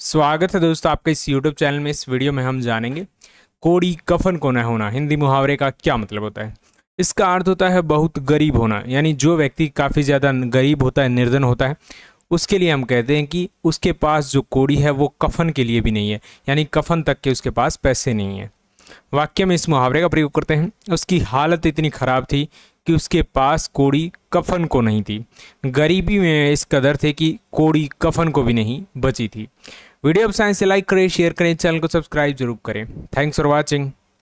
स्वागत है दोस्तों आपके इस यूट्यूब चैनल में इस वीडियो में हम जानेंगे कोड़ी कफन को न होना हिंदी मुहावरे का क्या मतलब होता है इसका अर्थ होता है बहुत गरीब होना यानी जो व्यक्ति काफ़ी ज़्यादा गरीब होता है निर्धन होता है उसके लिए हम कहते हैं कि उसके पास जो कोड़ी है वो कफन के लिए भी नहीं है यानी कफन तक के उसके पास पैसे नहीं है वाक्य में इस मुहावरे का प्रयोग करते हैं उसकी हालत इतनी ख़राब थी कि उसके पास कोड़ी कफन को नहीं थी गरीबी में इस कदर थे कि कोड़ी कफन को भी नहीं बची थी वीडियो अब साइंस से लाइक करें शेयर करें चैनल को सब्सक्राइब जरूर करें थैंक्स फॉर वॉचिंग